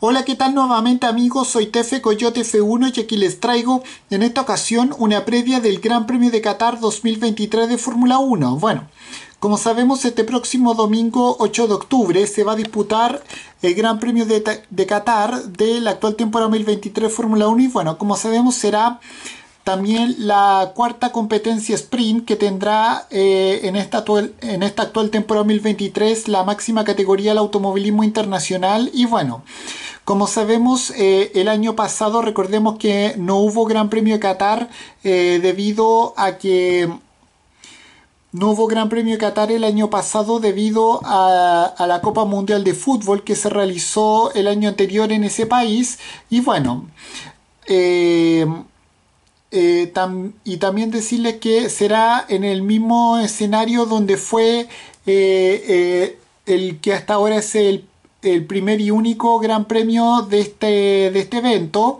Hola, ¿qué tal nuevamente amigos? Soy Tefe Coyote F1 y aquí les traigo en esta ocasión una previa del Gran Premio de Qatar 2023 de Fórmula 1. Bueno, como sabemos este próximo domingo 8 de octubre se va a disputar el Gran Premio de, Qatar de la actual temporada 2023 Fórmula 1 y bueno, como sabemos será también la cuarta competencia sprint que tendrá eh, en, esta actual, en esta actual temporada 2023 la máxima categoría del automovilismo internacional y bueno, como sabemos, eh, el año pasado recordemos que no hubo Gran Premio de Qatar eh, debido a que no hubo Gran Premio de Qatar el año pasado debido a, la Copa Mundial de Fútbol que se realizó el año anterior en ese país. Y bueno, eh, y también decirles que será en el mismo escenario donde fue el que hasta ahora es el el primer y único gran premio de este, de este evento.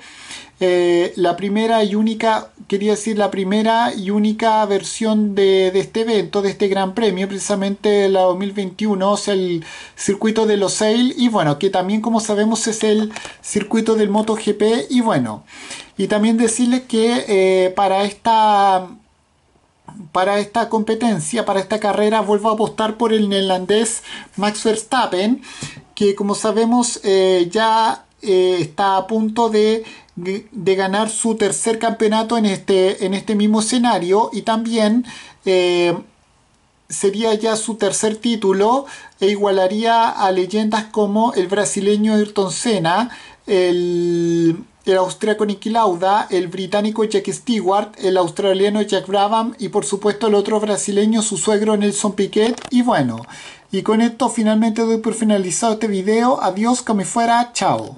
Eh, la primera y única, quería decir, la primera y única versión de, este evento, de este gran premio, precisamente la 2021, o sea, el circuito de los Sail, y bueno, que también como sabemos es el circuito del MotoGP, y bueno, y también decirles que eh, para esta... Para esta competencia, para esta carrera, vuelvo a apostar por el neerlandés Max Verstappen, que como sabemos eh, ya eh, está a punto de, ganar su tercer campeonato en este, en este mismo escenario y también eh, sería ya su tercer título e igualaría a leyendas como el brasileño Ayrton Senna, el el austríaco Nicky Lauda, el británico Jack Stewart, el australiano Jack Brabham y por supuesto el otro brasileño, su suegro Nelson Piquet. Y bueno, y con esto finalmente doy por finalizado este video. Adiós, que me fuera, chao.